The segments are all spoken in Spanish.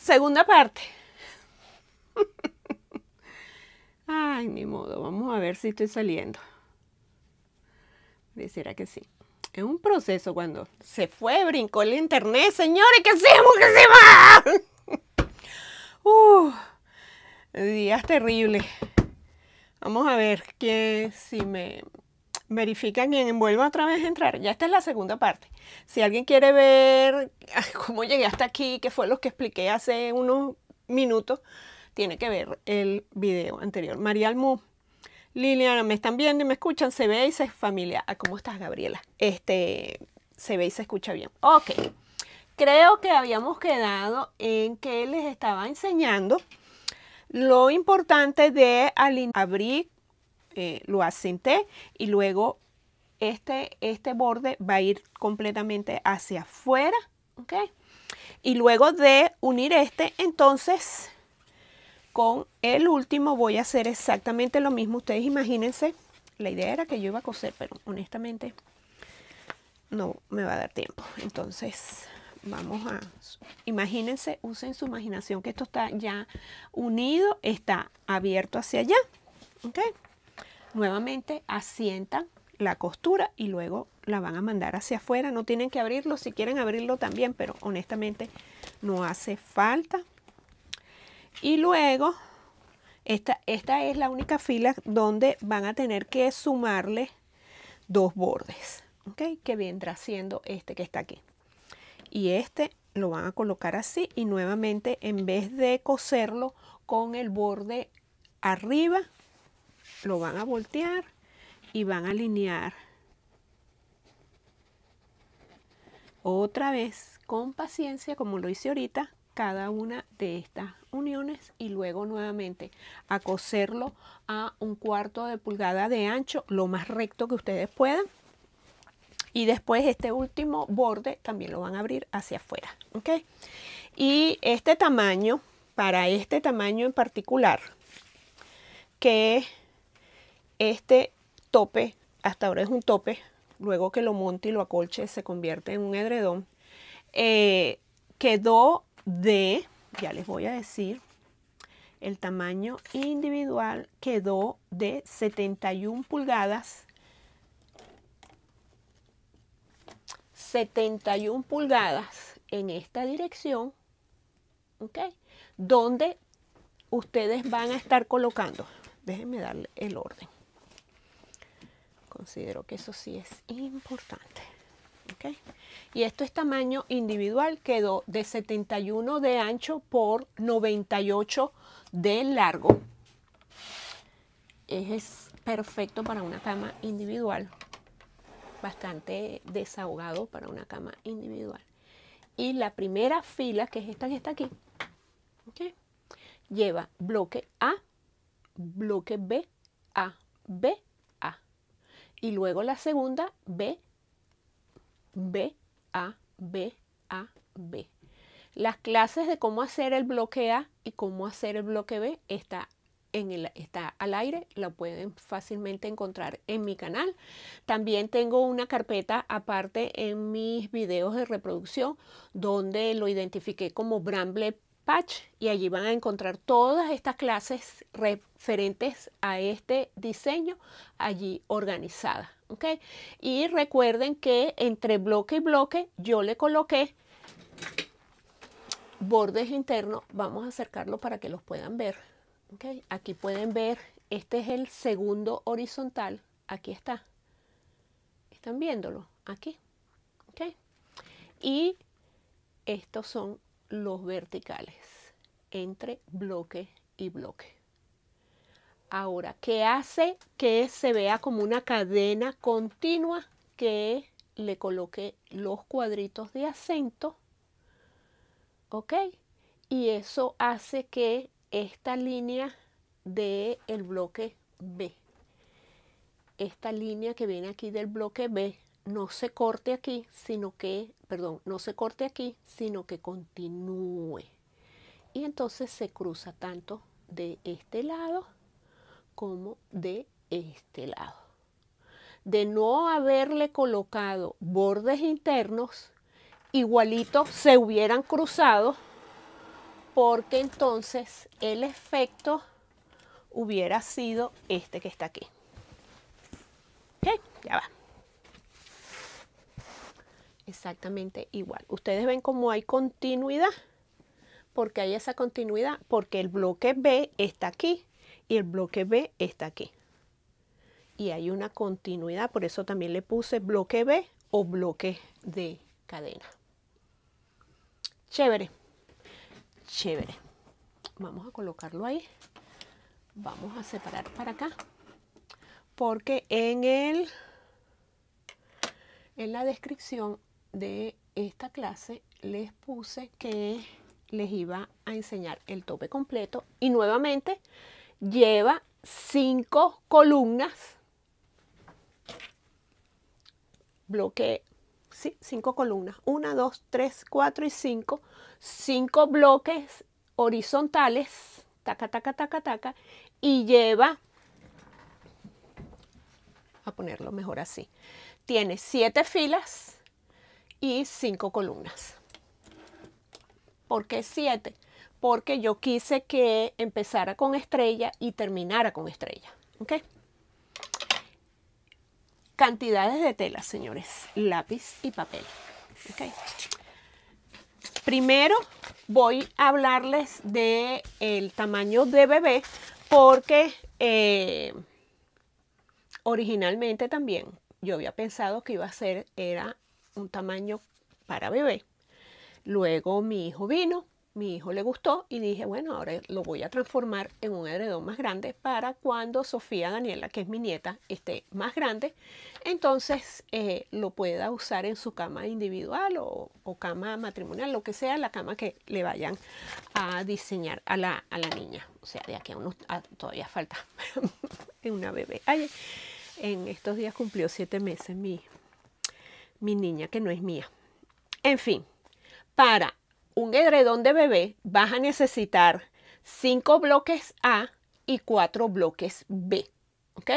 segunda parte. Ay, ni modo, vamos a ver si estoy saliendo. Pareciera que sí. Es un proceso cuando se fue, brincó el internet, señores, que hacemos? que se va? Uh, días terribles. Vamos a ver que si me verifican y vuelvo otra vez a entrar. Ya esta es la segunda parte. Si alguien quiere ver cómo llegué hasta aquí, que fue lo que expliqué hace unos minutos, tiene que ver el video anterior. María Almu, Liliana, me están viendo y me escuchan, se ve y se familia. Ah, ¿Cómo estás, Gabriela? Este, se ve y se escucha bien. Ok, creo que habíamos quedado en que les estaba enseñando lo importante de abrir eh, lo asenté y luego este, este borde va a ir completamente hacia afuera, ¿ok? Y luego de unir este, entonces con el último voy a hacer exactamente lo mismo. Ustedes imagínense, la idea era que yo iba a coser, pero honestamente no me va a dar tiempo. Entonces vamos a, imagínense, usen su imaginación que esto está ya unido, está abierto hacia allá, ¿ok? nuevamente asientan la costura y luego la van a mandar hacia afuera. No tienen que abrirlo, si quieren abrirlo también, pero honestamente no hace falta. Y luego, esta, esta es la única fila donde van a tener que sumarle dos bordes, ¿ok? Que vendrá siendo este que está aquí. Y este lo van a colocar así y nuevamente en vez de coserlo con el borde arriba, lo van a voltear y van a alinear otra vez con paciencia como lo hice ahorita cada una de estas uniones y luego nuevamente a coserlo a un cuarto de pulgada de ancho lo más recto que ustedes puedan y después este último borde también lo van a abrir hacia afuera ok y este tamaño para este tamaño en particular que este tope, hasta ahora es un tope, luego que lo monte y lo acolche se convierte en un edredón, eh, quedó de, ya les voy a decir, el tamaño individual quedó de 71 pulgadas. 71 pulgadas en esta dirección, ¿ok? Donde ustedes van a estar colocando. Déjenme darle el orden considero que eso sí es importante. Y esto es tamaño individual, quedó de 71 de ancho por 98 de largo. Es perfecto para una cama individual, bastante desahogado para una cama individual. Y la primera fila, que es esta que está aquí, lleva bloque A, bloque B, A, B y luego la segunda, B, B, A, B, A, B. Las clases de cómo hacer el bloque A y cómo hacer el bloque B está, en el, está al aire, lo pueden fácilmente encontrar en mi canal. También tengo una carpeta aparte en mis videos de reproducción donde lo identifiqué como Bramble patch y allí van a encontrar todas estas clases referentes a este diseño allí organizada ok Y recuerden que entre bloque y bloque yo le coloqué bordes internos. Vamos a acercarlo para que los puedan ver. Aquí pueden ver, este es el segundo horizontal. Aquí está. ¿Están viéndolo? Aquí. Y estos son los verticales entre bloque y bloque. Ahora, ¿qué hace que se vea como una cadena continua que le coloque los cuadritos de acento? ¿Ok? Y eso hace que esta línea de el bloque B, esta línea que viene aquí del bloque B, no se corte aquí, sino que, perdón, no se corte aquí, sino que continúe. Y entonces se cruza tanto de este lado como de este lado. De no haberle colocado bordes internos, igualito se hubieran cruzado porque entonces el efecto hubiera sido este que está aquí. ¿Ok? Ya va exactamente igual. Ustedes ven cómo hay continuidad, porque hay esa continuidad, porque el bloque B está aquí y el bloque B está aquí. Y hay una continuidad, por eso también le puse bloque B o bloque de cadena. Chévere, chévere. Vamos a colocarlo ahí. Vamos a separar para acá. Porque en el en la descripción de esta clase les puse que les iba a enseñar el tope completo y nuevamente lleva cinco columnas bloque sí, cinco columnas Una, dos, tres, cuatro y cinco. cinco bloques horizontales taca taca taca taca y lleva a ponerlo mejor así tiene siete filas y cinco columnas. ¿Por qué siete? Porque yo quise que empezara con estrella y terminara con estrella. ¿Ok? Cantidades de tela, señores. Lápiz y papel. ¿Ok? Primero voy a hablarles del el tamaño de bebé porque eh, originalmente también yo había pensado que iba a ser, era un tamaño para bebé. Luego mi hijo vino, mi hijo le gustó y dije, bueno, ahora lo voy a transformar en un heredón más grande para cuando Sofía Daniela, que es mi nieta, esté más grande, entonces eh, lo pueda usar en su cama individual o, cama matrimonial, lo que sea la cama que le vayan a diseñar a la, a la niña. O sea, de aquí a todavía falta En una bebé. Ay, en estos días cumplió siete meses mi, mi niña que no es mía. En fin, para un edredón de bebé vas a necesitar 5 bloques A y 4 bloques B. ¿Ok?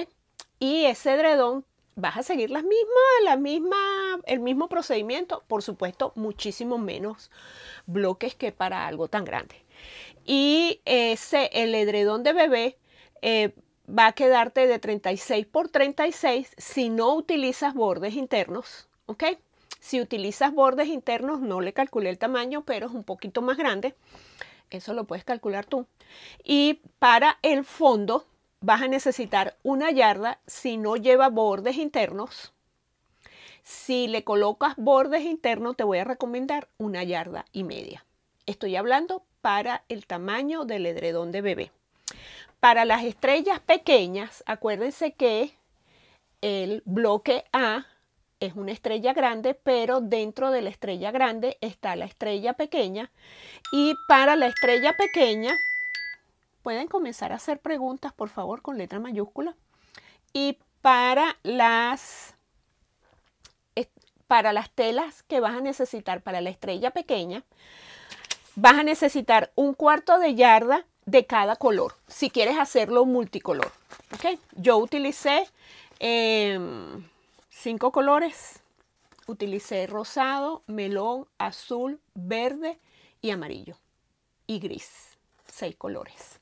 Y ese edredón vas a seguir la misma, la misma, el mismo procedimiento, por supuesto, muchísimo menos bloques que para algo tan grande. Y ese, el edredón de bebé eh, va a quedarte de 36 por 36 si no utilizas bordes internos ¿ok? Si utilizas bordes internos, no le calculé el tamaño, pero es un poquito más grande. Eso lo puedes calcular tú. Y para el fondo vas a necesitar una yarda si no lleva bordes internos. Si le colocas bordes internos, te voy a recomendar una yarda y media. Estoy hablando para el tamaño del edredón de bebé. Para las estrellas pequeñas, acuérdense que el bloque A es una estrella grande, pero dentro de la estrella grande está la estrella pequeña. Y para la estrella pequeña, pueden comenzar a hacer preguntas, por favor, con letra mayúscula. Y para las, para las telas que vas a necesitar para la estrella pequeña, vas a necesitar un cuarto de yarda de cada color, si quieres hacerlo multicolor. ¿okay? Yo utilicé... Em, Cinco colores. Utilicé rosado, melón, azul, verde y amarillo. Y gris. Seis colores.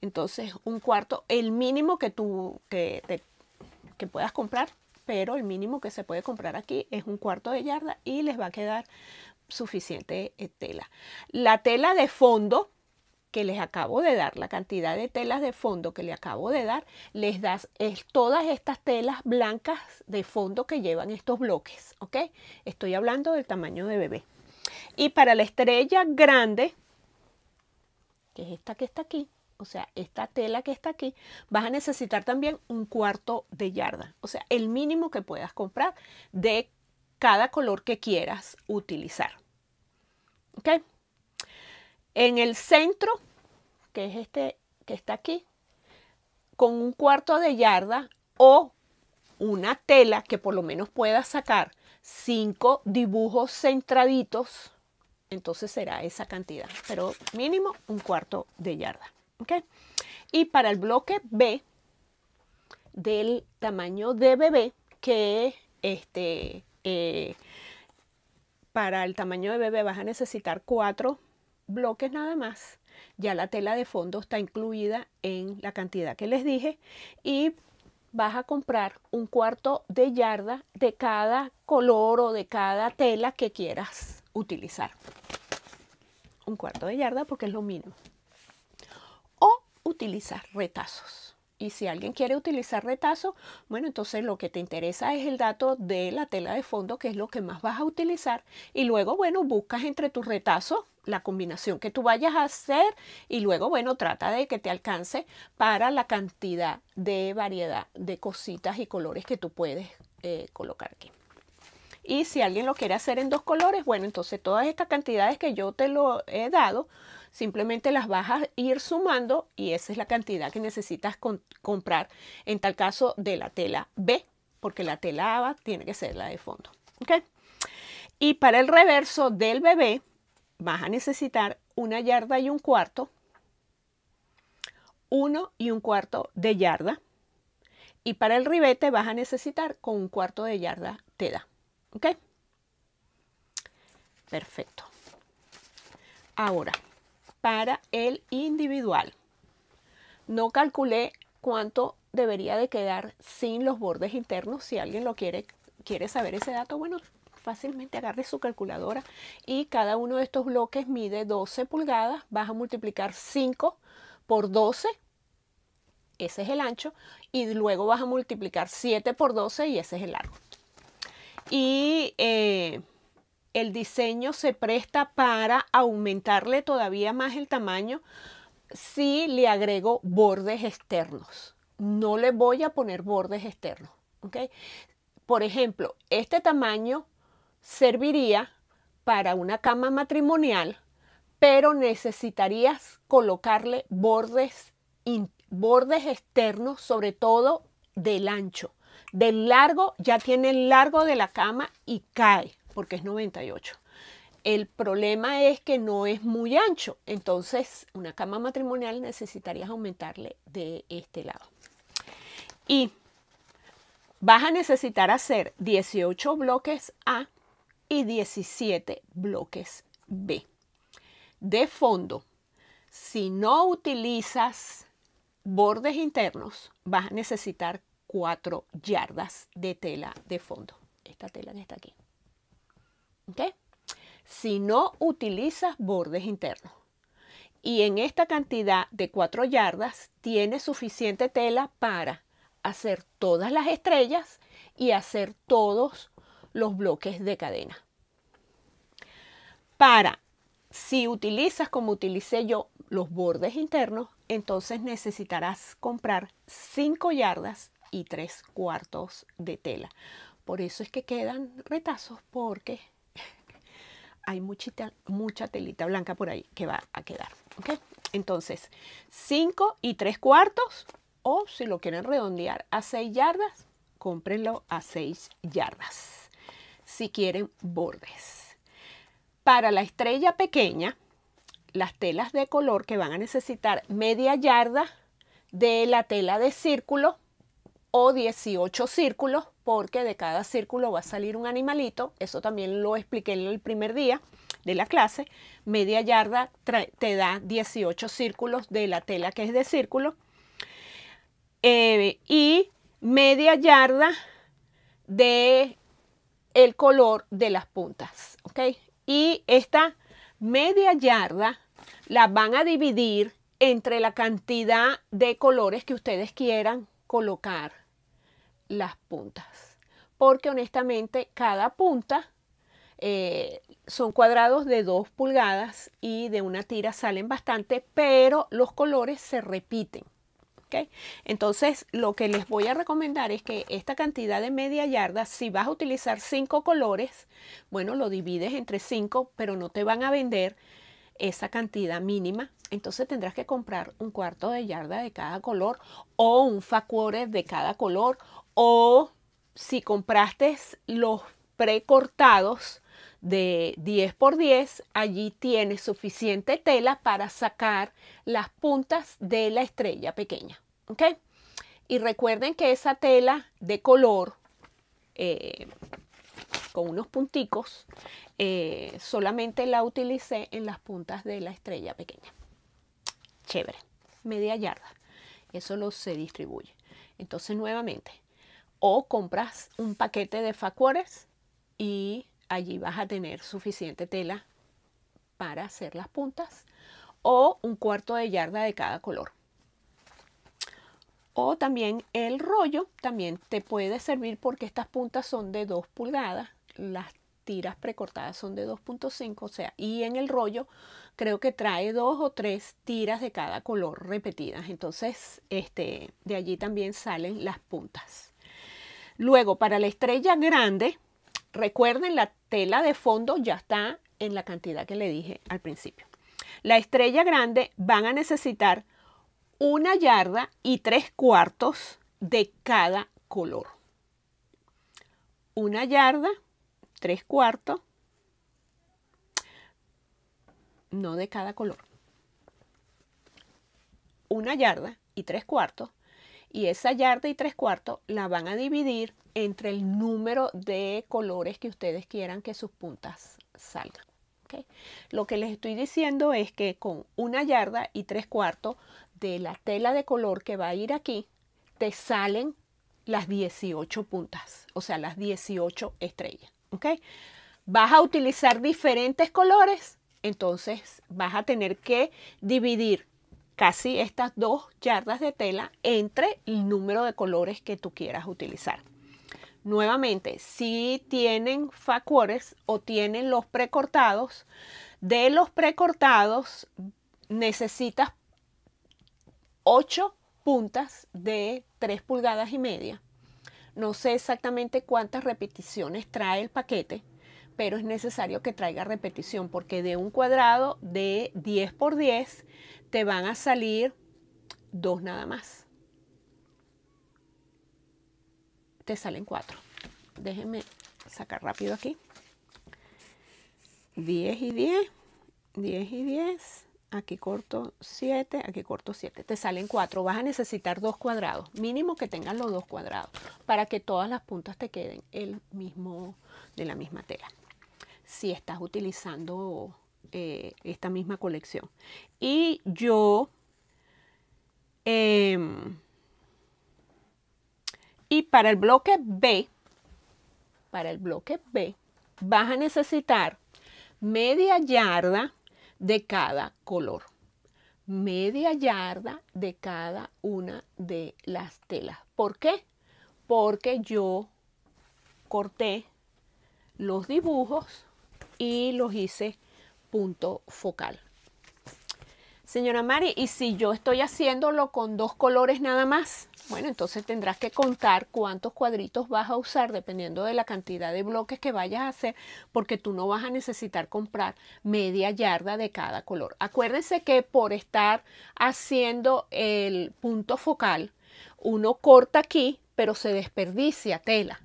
Entonces, un cuarto, el mínimo que tú que, puedas comprar, pero el mínimo que se puede comprar aquí es un cuarto de yarda y les va a quedar suficiente eh, tela. La tela de fondo que les acabo de dar, la cantidad de telas de fondo que le acabo de dar, les das es, todas estas telas blancas de fondo que llevan estos bloques, ¿ok? Estoy hablando del tamaño de bebé. Y para la estrella grande, que es esta que está aquí, o sea, esta tela que está aquí, vas a necesitar también un cuarto de yarda, o sea, el mínimo que puedas comprar de cada color que quieras utilizar. ¿Ok? En el centro, que es este que está aquí, con un cuarto de yarda o una tela que por lo menos pueda sacar cinco dibujos centraditos, entonces será esa cantidad, pero mínimo un cuarto de yarda. Y para el bloque B, del tamaño de bebé, que este, eh, para el tamaño de bebé vas a necesitar cuatro bloques nada más. Ya la tela de fondo está incluida en la cantidad que les dije y vas a comprar un cuarto de yarda de cada color o de cada tela que quieras utilizar. Un cuarto de yarda porque es lo mínimo. O utilizar retazos. Y si alguien quiere utilizar retazos, bueno, entonces lo que te interesa es el dato de la tela de fondo, que es lo que más vas a utilizar. Y luego, bueno, buscas entre tus retazos la combinación que tú vayas a hacer y luego, bueno, trata de que te alcance para la cantidad de variedad de cositas y colores que tú puedes eh, colocar aquí. Y si alguien lo quiere hacer en dos colores, bueno, entonces todas estas cantidades que yo te lo he dado, simplemente las vas a ir sumando y esa es la cantidad que necesitas comprar en tal caso de la tela B, porque la tela A tiene que ser la de fondo. ¿okay? Y para el reverso del bebé, vas a necesitar una yarda y un cuarto, uno y un cuarto de yarda. Y para el ribete vas a necesitar con un cuarto de yarda te da. ¿Ok? Perfecto. Ahora, para el individual. No calculé cuánto debería de quedar sin los bordes internos. Si alguien lo quiere, quiere saber ese dato, bueno, fácilmente agarre su calculadora y cada uno de estos bloques mide 12 pulgadas. Vas a multiplicar 5 por 12, ese es el ancho, y luego vas a multiplicar 7 por 12 y ese es el largo. Y eh, el diseño se presta para aumentarle todavía más el tamaño si le agrego bordes externos. No le voy a poner bordes externos. ok Por ejemplo, este tamaño serviría para una cama matrimonial, pero necesitarías colocarle bordes, bordes externos, sobre todo del ancho. Del largo, ya tiene el largo de la cama y cae, porque es 98. El problema es que no es muy ancho, entonces una cama matrimonial necesitarías aumentarle de este lado. Y vas a necesitar hacer 18 bloques A y 17 bloques B. De fondo, si no utilizas bordes internos, vas a necesitar 4 yardas de tela de fondo. Esta tela que está aquí. ¿ok? Si no utilizas bordes internos y en esta cantidad de 4 yardas tienes suficiente tela para hacer todas las estrellas y hacer todos los bloques de cadena. Para, si utilizas como utilicé yo los bordes internos, entonces necesitarás comprar 5 yardas y 3 cuartos de tela. Por eso es que quedan retazos porque hay muchita, mucha telita blanca por ahí que va a quedar. Entonces, 5 y 3 cuartos o si lo quieren redondear a 6 yardas, cómprenlo a 6 yardas si quieren bordes. Para la estrella pequeña, las telas de color que van a necesitar media yarda de la tela de círculo o 18 círculos, porque de cada círculo va a salir un animalito. Eso también lo expliqué en el primer día de la clase. Media yarda te da 18 círculos de la tela que es de círculo. Eh, y media yarda de el color de las puntas, ¿ok? Y esta media yarda la van a dividir entre la cantidad de colores que ustedes quieran colocar las puntas. Porque honestamente cada punta eh, son cuadrados de 2 pulgadas y de una tira salen bastante, pero los colores se repiten. Entonces, lo que les voy a recomendar es que esta cantidad de media yarda, si vas a utilizar cinco colores, bueno, lo divides entre cinco, pero no te van a vender esa cantidad mínima. Entonces tendrás que comprar un cuarto de yarda de cada color o un facuore de cada color o si compraste los precortados de 10 por 10, allí tienes suficiente tela para sacar las puntas de la estrella pequeña. ¿Ok? Y recuerden que esa tela de color eh, con unos punticos eh, solamente la utilicé en las puntas de la estrella pequeña. Chévere, media yarda. Eso lo se distribuye. Entonces nuevamente, o compras un paquete de facores y allí vas a tener suficiente tela para hacer las puntas o un cuarto de yarda de cada color. O también el rollo también te puede servir porque estas puntas son de 2 pulgadas, las tiras precortadas son de 2.5, o sea, y en el rollo creo que trae dos o tres tiras de cada color repetidas. Entonces, este, de allí también salen las puntas. Luego, para la estrella grande, recuerden la tela de fondo ya está en la cantidad que le dije al principio. La estrella grande van a necesitar una yarda y tres cuartos de cada color. Una yarda, tres cuartos, no de cada color. Una yarda y tres cuartos. Y esa yarda y tres cuartos la van a dividir entre el número de colores que ustedes quieran que sus puntas salgan. Lo que les estoy diciendo es que con una yarda y tres cuartos de la tela de color que va a ir aquí, te salen las 18 puntas, o sea, las 18 estrellas. ¿Ok? Vas a utilizar diferentes colores, entonces vas a tener que dividir casi estas dos yardas de tela entre el número de colores que tú quieras utilizar. Nuevamente, si tienen facores o tienen los precortados, de los precortados necesitas 8 puntas de 3 pulgadas y media. No sé exactamente cuántas repeticiones trae el paquete, pero es necesario que traiga repetición porque de un cuadrado de 10 por 10 te van a salir dos nada más. Te salen cuatro. Déjenme sacar rápido aquí. 10 y 10, 10 y 10, aquí corto 7, aquí corto 7, te salen 4. Vas a necesitar dos cuadrados, mínimo que tengan los dos cuadrados, para que todas las puntas te queden el mismo, de la misma tela, si estás utilizando eh, esta misma colección. Y yo, em, y para el bloque B, para el bloque B, vas a necesitar media yarda de cada color. Media yarda de cada una de las telas. ¿Por qué? Porque yo corté los dibujos y los hice punto focal. Señora Mari, ¿y si yo estoy haciéndolo con dos colores nada más? Bueno, entonces tendrás que contar cuántos cuadritos vas a usar dependiendo de la cantidad de bloques que vayas a hacer, porque tú no vas a necesitar comprar media yarda de cada color. Acuérdense que por estar haciendo el punto focal, uno corta aquí, pero se desperdicia tela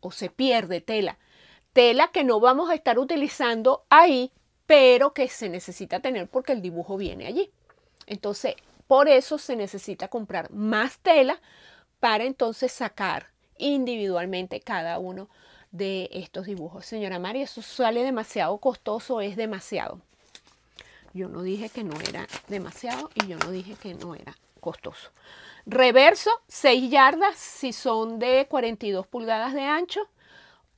o se pierde tela. Tela que no vamos a estar utilizando ahí pero que se necesita tener porque el dibujo viene allí. Entonces, por eso se necesita comprar más tela para entonces sacar individualmente cada uno de estos dibujos. Señora María, eso sale demasiado costoso, es demasiado. Yo no dije que no era demasiado y yo no dije que no era costoso. Reverso, 6 yardas si son de 42 pulgadas de ancho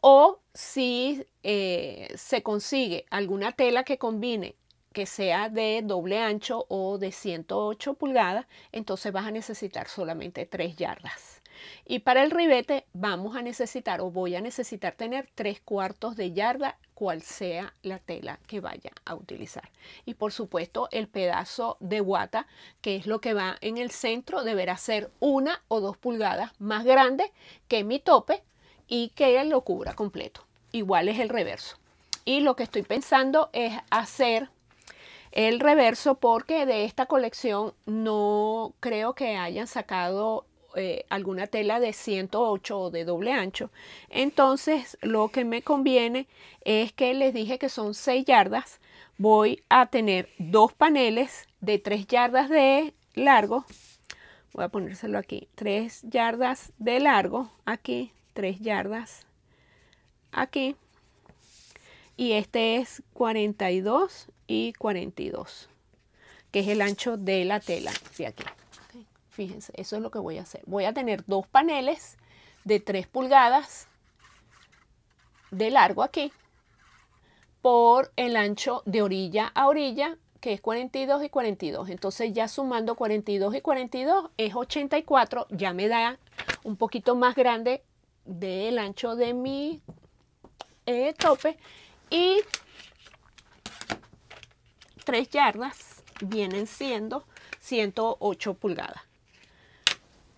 o si eh, se consigue alguna tela que combine que sea de doble ancho o de 108 pulgadas, entonces vas a necesitar solamente 3 yardas. Y para el ribete vamos a necesitar o voy a necesitar tener 3 cuartos de yarda, cual sea la tela que vaya a utilizar. Y por supuesto el pedazo de guata, que es lo que va en el centro, deberá ser una o dos pulgadas más grande que mi tope y que lo cubra completo. Igual es el reverso. Y lo que estoy pensando es hacer el reverso porque de esta colección no creo que hayan sacado eh, alguna tela de 108 o de doble ancho. Entonces lo que me conviene es que les dije que son 6 yardas. Voy a tener dos paneles de 3 yardas de largo. Voy a ponérselo aquí. 3 yardas de largo aquí 3 yardas aquí y este es 42 y 42 que es el ancho de la tela de aquí fíjense eso es lo que voy a hacer voy a tener dos paneles de 3 pulgadas de largo aquí por el ancho de orilla a orilla que es 42 y 42 entonces ya sumando 42 y 42 es 84 ya me da un poquito más grande del ancho de mi eh, tope y 3 yardas vienen siendo 108 pulgadas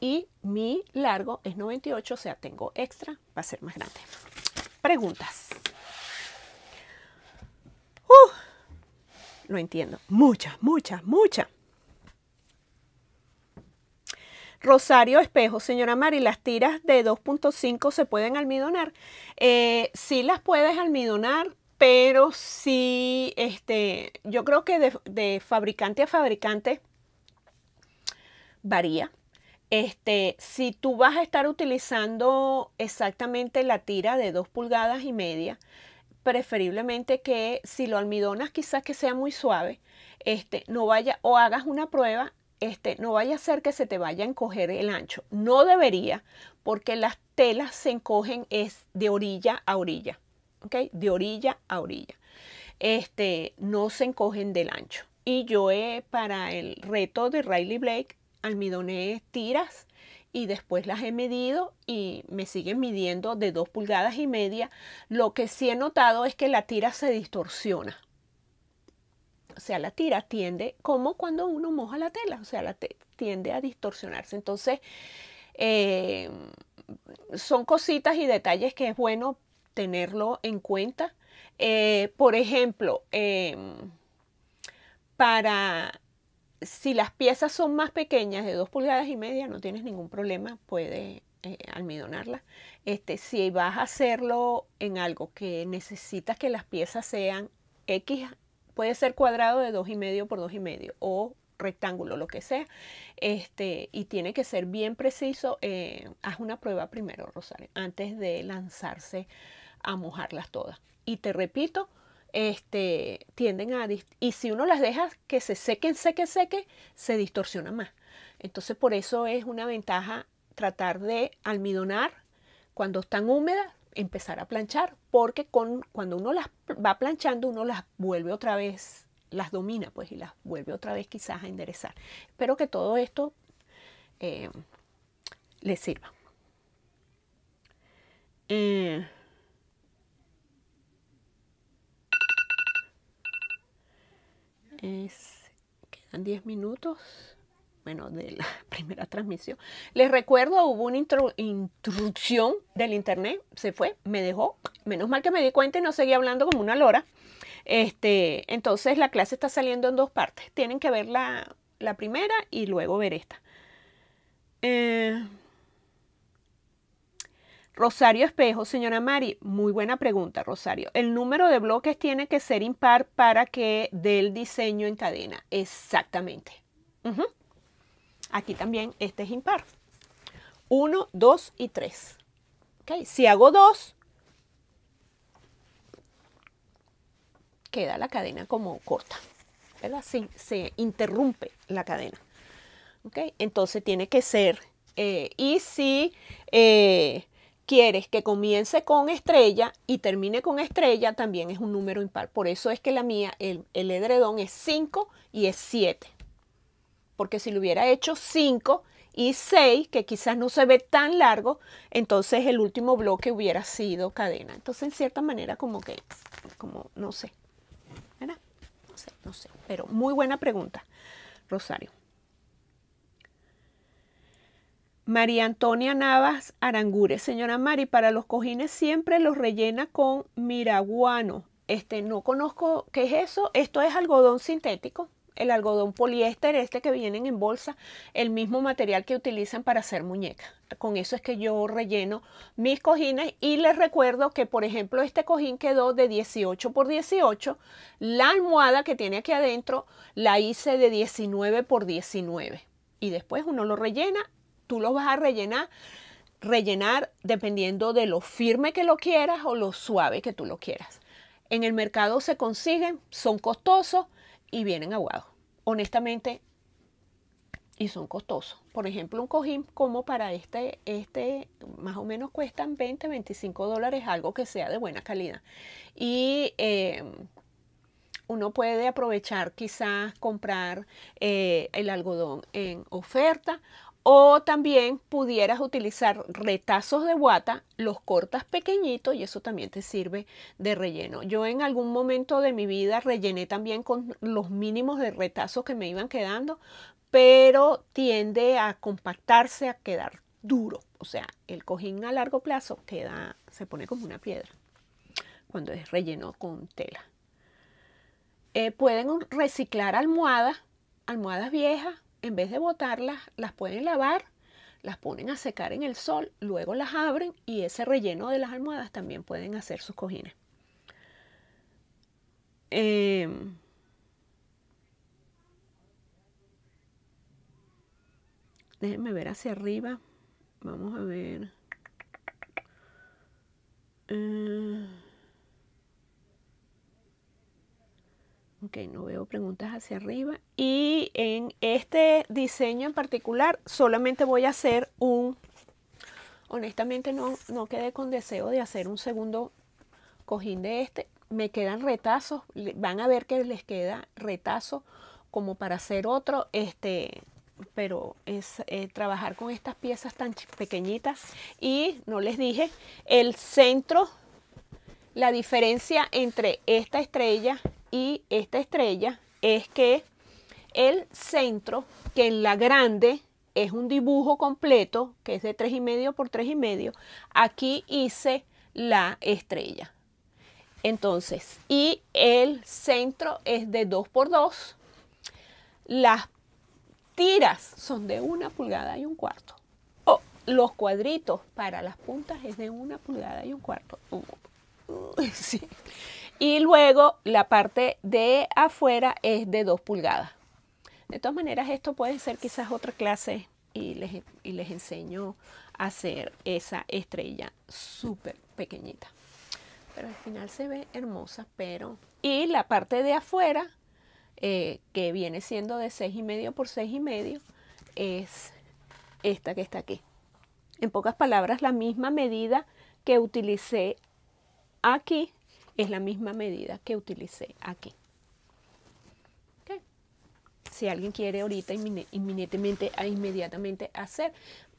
y mi largo es 98 o sea tengo extra va a ser más grande preguntas no uh, lo entiendo muchas muchas muchas Rosario Espejo, señora Mari, las tiras de 2.5 se pueden almidonar. Eh, sí las puedes almidonar, pero sí, este, yo creo que de, fabricante a fabricante varía. Este, si tú vas a estar utilizando exactamente la tira de 2 pulgadas y media, preferiblemente que si lo almidonas quizás que sea muy suave, este, no vaya o hagas una prueba este, no vaya a ser que se te vaya a encoger el ancho. No debería, porque las telas se encogen es de orilla a orilla, ¿ok? De orilla a orilla. Este, no se encogen del ancho. Y yo he, eh, para el reto de Riley Blake almidoné tiras y después las he medido y me siguen midiendo de dos pulgadas y media. Lo que sí he notado es que la tira se distorsiona o sea, la tira tiende, como cuando uno moja la tela, o sea, la tiende a distorsionarse. Entonces, eh, son cositas y detalles que es bueno tenerlo en cuenta. Eh, por ejemplo, em, para si las piezas son más pequeñas, de dos pulgadas y media, no tienes ningún problema, puede eh, almidonarla. Este, si vas a hacerlo en algo que necesitas que las piezas sean X Puede ser cuadrado de y medio por y medio o rectángulo, lo que sea. Este, y tiene que ser bien preciso. Eh, haz una prueba primero, Rosario, antes de lanzarse a mojarlas todas. Y te repito, este, tienden a... Y si uno las deja que se sequen, seque seque se distorsiona más. Entonces, por eso es una ventaja tratar de almidonar cuando están húmedas empezar a planchar, porque con, cuando uno las va planchando, uno las vuelve otra vez, las domina, pues, y las vuelve otra vez quizás a enderezar. Espero que todo esto eh, les sirva. Eh, quedan 10 minutos bueno, de la primera transmisión. Les recuerdo, hubo una introducción del internet, se fue, me dejó. Menos mal que me di cuenta y no seguí hablando como una lora. Este, entonces la clase está saliendo en dos partes. Tienen que ver la, primera y luego ver esta. Eh, Rosario Espejo, señora Mari, muy buena pregunta, Rosario. El número de bloques tiene que ser impar para que del diseño en cadena. Exactamente. Aquí también este es impar. 1, 2 y 3. ¿Okay? Si hago 2, queda la cadena como corta. ¿verdad? Se, se interrumpe la cadena. ¿Okay? Entonces tiene que ser. Eh, y si eh, quieres que comience con estrella y termine con estrella, también es un número impar. Por eso es que la mía, el, edredón es 5 y es 7 porque si lo hubiera hecho 5 y 6, que quizás no se ve tan largo, entonces el último bloque hubiera sido cadena. Entonces, en cierta manera, como que, como, no sé, ¿verdad? No sé, no sé, pero muy buena pregunta, Rosario. María Antonia Navas Arangure. Señora Mari, para los cojines siempre los rellena con miraguano. Este, no conozco qué es eso. Esto es algodón sintético el algodón poliéster, este que vienen en bolsa, el mismo material que utilizan para hacer muñecas. Con eso es que yo relleno mis cojines y les recuerdo que, por ejemplo, este cojín quedó de 18 por 18. La almohada que tiene aquí adentro la hice de 19 por 19. Y después uno lo rellena, tú lo vas a rellenar rellenar dependiendo de lo firme que lo quieras o lo suave que tú lo quieras. En el mercado se consiguen, son costosos, y vienen aguados. Honestamente, y son costosos. Por ejemplo, un cojín como para este, este más o menos cuestan 20, 25 dólares, algo que sea de buena calidad. Y eh, uno puede aprovechar quizás comprar eh, el algodón en oferta o también pudieras utilizar retazos de guata, los cortas pequeñitos y eso también te sirve de relleno. Yo en algún momento de mi vida rellené también con los mínimos de retazos que me iban quedando, pero tiende a compactarse, a quedar duro. O sea, el cojín a largo plazo queda, se pone como una piedra cuando es relleno con tela. Eh, pueden reciclar almohadas, almohadas viejas, en vez de botarlas, las pueden lavar, las ponen a secar en el sol, luego las abren y ese relleno de las almohadas también pueden hacer sus cojines. Em, déjenme ver hacia arriba. Vamos a ver. Eh, Ok, no veo preguntas hacia arriba. Y en este diseño en particular solamente voy a hacer un... Honestamente no, no quedé con deseo de hacer un segundo cojín de este. Me quedan retazos. Van a ver que les queda retazo como para hacer otro. Este, pero es eh, trabajar con estas piezas tan pequeñitas. Y no les dije, el centro, la diferencia entre esta estrella y esta estrella es que el centro, que en la grande es un dibujo completo, que es de y medio por y medio aquí hice la estrella. Entonces, y el centro es de 2 por 2. Las tiras son de una pulgada y un cuarto. o los cuadritos para las puntas es de una pulgada y un cuarto. Uh, uh, sí y luego la parte de afuera es de 2 pulgadas. De todas maneras, esto puede ser quizás otra clase y les, enseño a hacer esa estrella súper pequeñita. Pero al final se ve hermosa, pero... Y la parte de afuera, eh, que viene siendo de 6,5 y medio por seis y medio, es esta que está aquí. En pocas palabras, la misma medida que utilicé aquí es la misma medida que utilicé aquí. Si alguien quiere ahorita inmediatamente, inmediatamente hacer.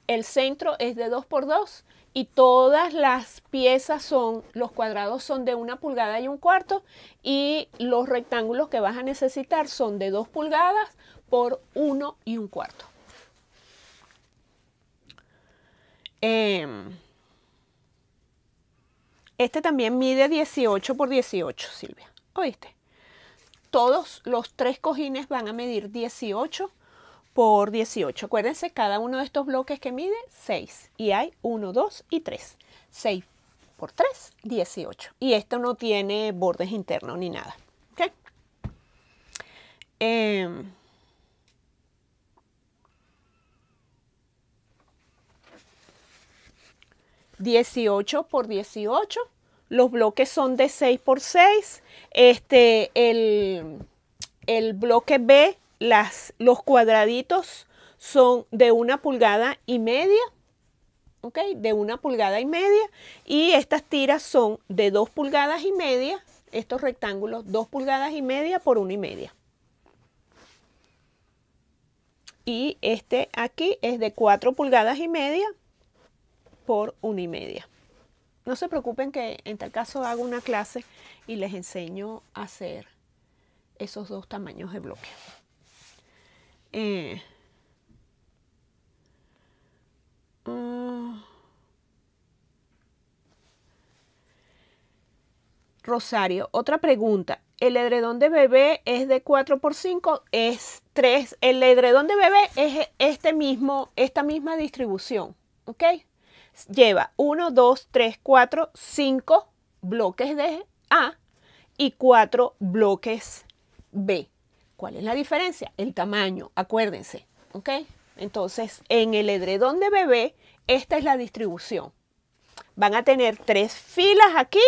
El centro es de 2 por 2 y todas las piezas son, los cuadrados son de una pulgada y un cuarto y los rectángulos que vas a necesitar son de 2 pulgadas por 1 y un cuarto. Em, este también mide 18 por 18, Silvia. ¿Oíste? Todos los tres cojines van a medir 18 por 18. Acuérdense, cada uno de estos bloques que mide 6 y hay 1, 2 y 3. 6 por 3, 18. Y esto no tiene bordes internos ni nada. ¿Ok? Eh, 18 por 18. Los bloques son de 6 por 6. Este, el, bloque B, las, los cuadraditos son de 1 pulgada y media. ¿ok? De 1 pulgada y media. Y estas tiras son de 2 pulgadas y media. Estos rectángulos, 2 pulgadas y media por 1 y media. Y este aquí es de 4 pulgadas y media por una y media. No se preocupen que en tal caso hago una clase y les enseño a hacer esos dos tamaños de bloque. Eh, mm. Rosario, otra pregunta. ¿El edredón de bebé es de 4 por 5 Es 3. El edredón de bebé es este mismo, esta misma distribución. ¿Ok? lleva 1, 2, 3, 4, 5 bloques de A y 4 bloques B. ¿Cuál es la diferencia? El tamaño, acuérdense. ¿Ok? Entonces, en el edredón de bebé, esta es la distribución. Van a tener tres filas aquí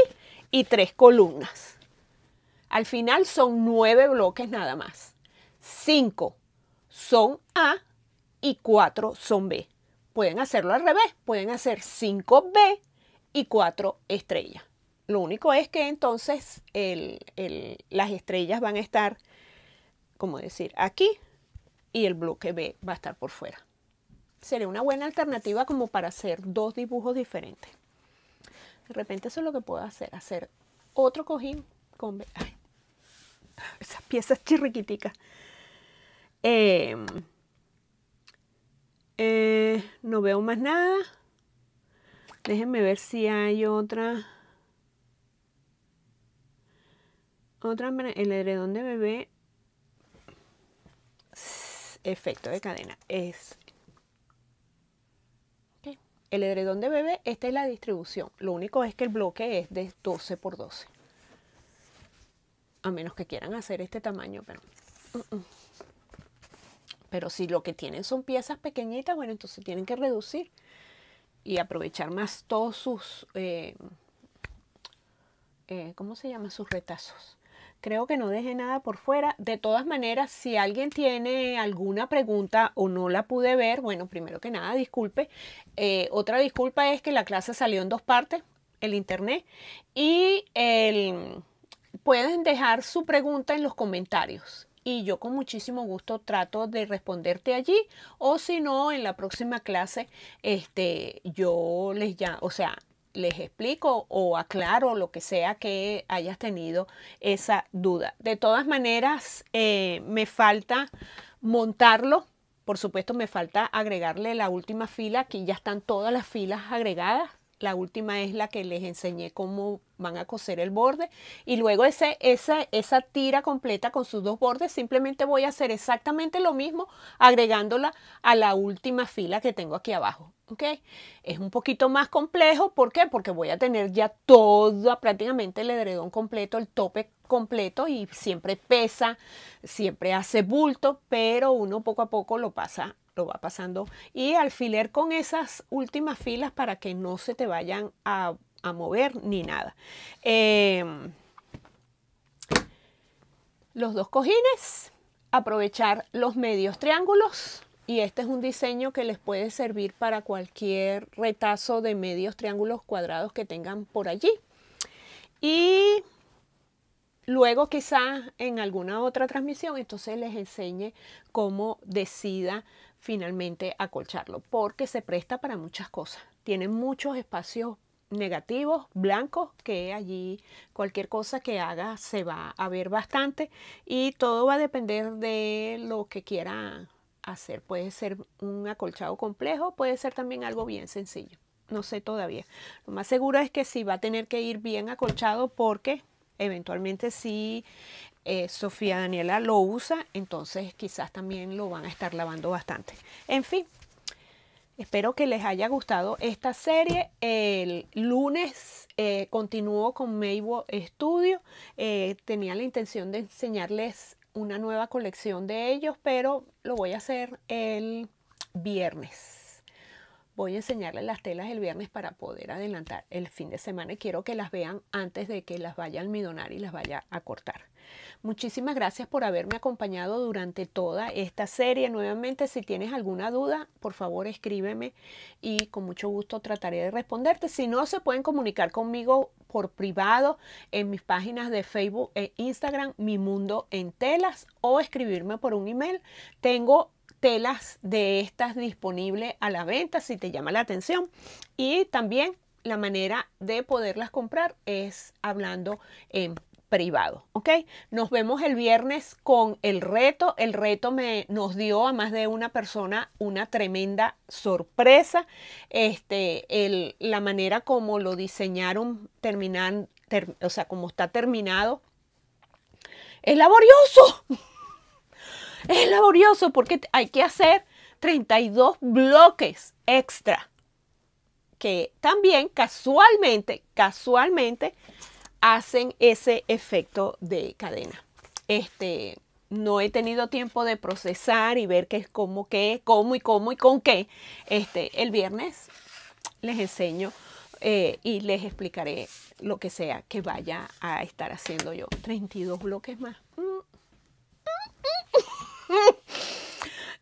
y tres columnas. Al final son nueve bloques nada más. 5 son A y 4 son B. Pueden hacerlo al revés, pueden hacer 5B y 4 estrellas. Lo único es que entonces las estrellas van a estar, como decir, aquí y el bloque B va a estar por fuera. Sería una buena alternativa como para hacer dos dibujos diferentes. De repente eso es lo que puedo hacer, hacer otro cojín con... B. esas piezas chirriquiticas. Em, eh, no veo más nada. Déjenme ver si hay otra. Otra, el edredón de bebé. Efecto de cadena. Es. El edredón de bebé, esta es la distribución. Lo único es que el bloque es de 12 por 12. A menos que quieran hacer este tamaño, pero. Mm, mm. Pero si lo que tienen son piezas pequeñitas, bueno, entonces tienen que reducir y aprovechar más todos sus, eh, eh, ¿cómo se llama? Sus retazos. Creo que no deje nada por fuera. De todas maneras, si alguien tiene alguna pregunta o no la pude ver, bueno, primero que nada, disculpe. Eh, otra disculpa es que la clase salió en dos partes, el internet y el... Pueden dejar su pregunta en los comentarios y yo con muchísimo gusto trato de responderte allí o si no en la próxima clase este yo les ya, o sea, les explico o aclaro lo que sea que hayas tenido esa duda. De todas maneras, eh, me falta montarlo. Por supuesto, me falta agregarle la última fila. Aquí ya están todas las filas agregadas la última es la que les enseñé cómo van a coser el borde y luego ese, esa, esa tira completa con sus dos bordes simplemente voy a hacer exactamente lo mismo agregándola a la última fila que tengo aquí abajo. ¿ok? Es un poquito más complejo, ¿por qué? Porque voy a tener ya todo, prácticamente el edredón completo, el tope completo y siempre pesa, siempre hace bulto, pero uno poco a poco lo pasa lo va pasando y alfiler con esas últimas filas para que no se te vayan a, mover ni nada. Em, los dos cojines, aprovechar los medios triángulos y este es un diseño que les puede servir para cualquier retazo de medios triángulos cuadrados que tengan por allí. Y luego quizás en alguna otra transmisión entonces les enseñe cómo decida finalmente acolcharlo, porque se presta para muchas cosas. Tiene muchos espacios negativos, blancos, que allí cualquier cosa que haga se va a ver bastante y todo va a depender de lo que quiera hacer. Puede ser un acolchado complejo, puede ser también algo bien sencillo. No sé todavía. Lo más seguro es que sí va a tener que ir bien acolchado porque eventualmente sí eh, Sofía Daniela lo usa, entonces quizás también lo van a estar lavando bastante. En fin, espero que les haya gustado esta serie. El lunes eh, continúo con Maybo Studio. Eh, tenía la intención de enseñarles una nueva colección de ellos, pero lo voy a hacer el viernes voy a enseñarles las telas el viernes para poder adelantar el fin de semana y quiero que las vean antes de que las vaya a almidonar y las vaya a cortar. Muchísimas gracias por haberme acompañado durante toda esta serie. Nuevamente, si tienes alguna duda, por favor escríbeme y con mucho gusto trataré de responderte. Si no, se pueden comunicar conmigo por privado en mis páginas de Facebook e Instagram, Mi Mundo en Telas, o escribirme por un email. Tengo telas de estas disponibles a la venta si te llama la atención. Y también la manera de poderlas comprar es hablando en privado, ¿ok? Nos vemos el viernes con el reto. El reto me, nos dio a más de una persona una tremenda sorpresa. Este, el, la manera como lo diseñaron, terminan, o sea, como está terminado, es laborioso. es laborioso porque hay que hacer 32 bloques extra que también casualmente, casualmente, hacen ese efecto de cadena. Este, no he tenido tiempo de procesar y ver qué es cómo, qué, cómo y cómo y con qué. Este, el viernes les enseño eh, y les explicaré lo que sea que vaya a estar haciendo yo. 32 bloques más.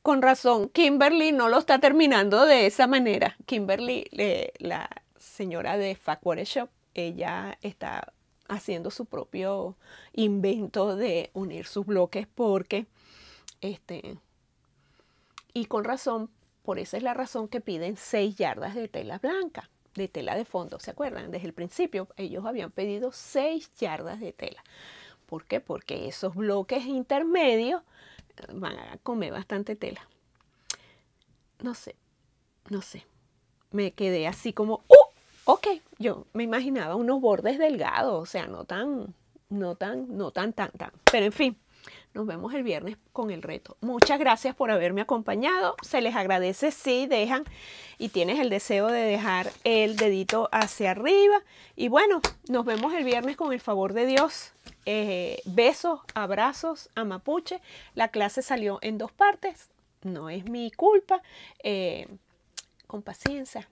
Con razón, Kimberly no lo está terminando de esa manera. Kimberly, eh, la señora de Factory Shop, ella está haciendo su propio invento de unir sus bloques porque, este, y con razón, por esa es la razón que piden 6 yardas de tela blanca, de tela de fondo, ¿se acuerdan? Desde el principio ellos habían pedido seis yardas de tela. ¿Por qué? Porque esos bloques intermedios van a comer bastante tela. No sé, no sé. Me quedé así como, Ok, yo me imaginaba unos bordes delgados, o sea, no tan, no tan, no tan, tan, tan. Pero en fin, nos vemos el viernes con el reto. Muchas gracias por haberme acompañado. Se les agradece si dejan y tienes el deseo de dejar el dedito hacia arriba. Y bueno, nos vemos el viernes con el favor de Dios. Eh, besos, abrazos a Mapuche. La clase salió en dos partes. No es mi culpa. Eh, con paciencia,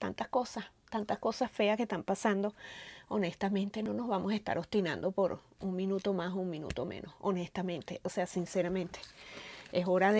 tantas cosas tantas cosas feas que están pasando, honestamente no nos vamos a estar obstinando por un minuto más o un minuto menos, honestamente, o sea, sinceramente, es hora de...